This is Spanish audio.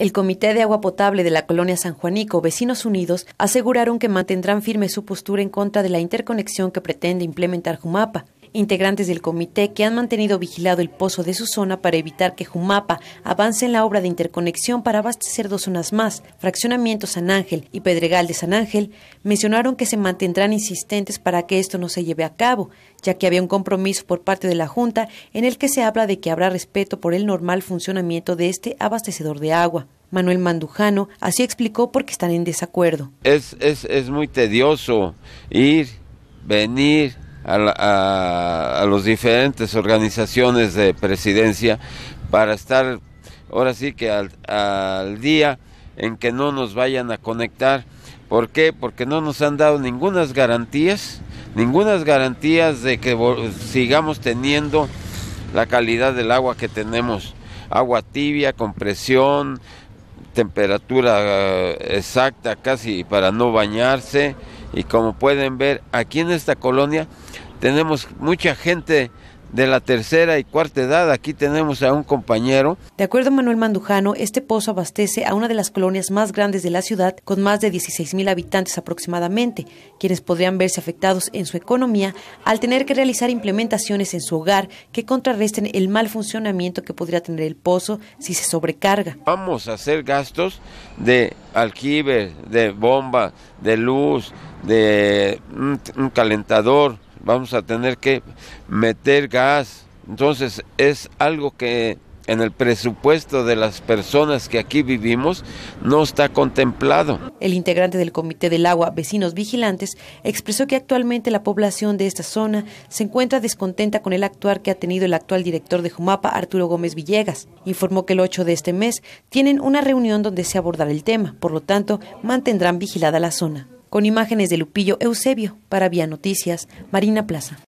El Comité de Agua Potable de la Colonia San Juanico, Vecinos Unidos, aseguraron que mantendrán firme su postura en contra de la interconexión que pretende implementar Jumapa integrantes del comité que han mantenido vigilado el pozo de su zona para evitar que Jumapa avance en la obra de interconexión para abastecer dos zonas más, Fraccionamiento San Ángel y Pedregal de San Ángel, mencionaron que se mantendrán insistentes para que esto no se lleve a cabo, ya que había un compromiso por parte de la Junta en el que se habla de que habrá respeto por el normal funcionamiento de este abastecedor de agua. Manuel Mandujano así explicó por qué están en desacuerdo. Es, es muy tedioso ir, venir, a, a, las diferentes organizaciones de presidencia para estar ahora sí que al, día en que no nos vayan a conectar. ¿Por qué? Porque no nos han dado ninguna garantías, ninguna garantías de que sigamos teniendo la calidad del agua que tenemos. Agua tibia, con presión, temperatura eh, exacta casi para no bañarse. Y como pueden ver, aquí en esta colonia tenemos mucha gente de la tercera y cuarta edad. Aquí tenemos a un compañero. De acuerdo a Manuel Mandujano, este pozo abastece a una de las colonias más grandes de la ciudad, con más de 16 mil habitantes aproximadamente, quienes podrían verse afectados en su economía al tener que realizar implementaciones en su hogar que contrarresten el mal funcionamiento que podría tener el pozo si se sobrecarga. Vamos a hacer gastos de alquiler, de bomba, de luz, de un calentador vamos a tener que meter gas. Entonces es algo que en el presupuesto de las personas que aquí vivimos no está contemplado. El integrante del Comité del Agua, Vecinos Vigilantes, expresó que actualmente la población de esta zona se encuentra descontenta con el actuar que ha tenido el actual director de Jumapa, Arturo Gómez Villegas. Informó que el 8 de este mes tienen una reunión donde se abordará el tema, por lo tanto, mantendrán vigilada la zona con imágenes de Lupillo Eusebio para Vía Noticias, Marina Plaza.